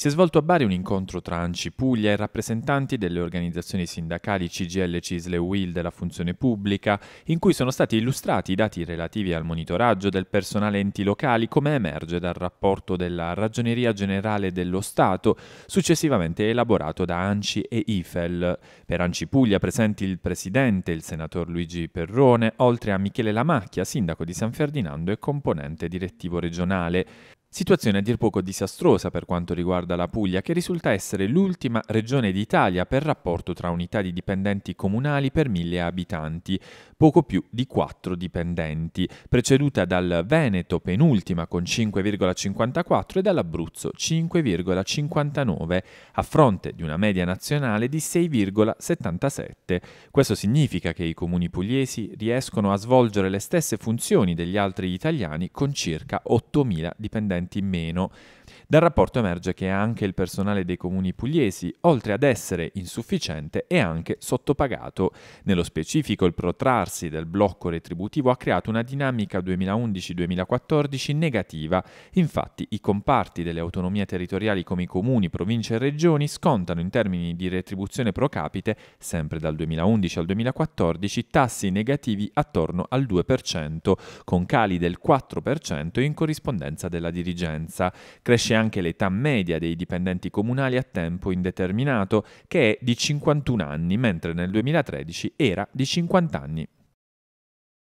Si è svolto a Bari un incontro tra ANCI Puglia e rappresentanti delle organizzazioni sindacali CGL, CISL e della funzione pubblica, in cui sono stati illustrati i dati relativi al monitoraggio del personale enti locali come emerge dal rapporto della Ragioneria Generale dello Stato, successivamente elaborato da ANCI e IFEL. Per ANCI Puglia presenti il presidente, il senator Luigi Perrone, oltre a Michele Lamacchia, sindaco di San Ferdinando e componente direttivo regionale. Situazione a dir poco disastrosa per quanto riguarda la Puglia, che risulta essere l'ultima regione d'Italia per rapporto tra unità di dipendenti comunali per mille abitanti, poco più di 4 dipendenti, preceduta dal Veneto penultima con 5,54 e dall'Abruzzo 5,59, a fronte di una media nazionale di 6,77. Questo significa che i comuni pugliesi riescono a svolgere le stesse funzioni degli altri italiani con circa 8.000 dipendenti dipendenti meno. Dal rapporto emerge che anche il personale dei comuni pugliesi, oltre ad essere insufficiente, è anche sottopagato. Nello specifico, il protrarsi del blocco retributivo ha creato una dinamica 2011-2014 negativa. Infatti, i comparti delle autonomie territoriali come i comuni, province e regioni scontano in termini di retribuzione pro capite, sempre dal 2011 al 2014, tassi negativi attorno al 2%, con cali del 4% in corrispondenza della dirigenza dirigenza. Cresce anche l'età media dei dipendenti comunali a tempo indeterminato, che è di 51 anni, mentre nel 2013 era di 50 anni.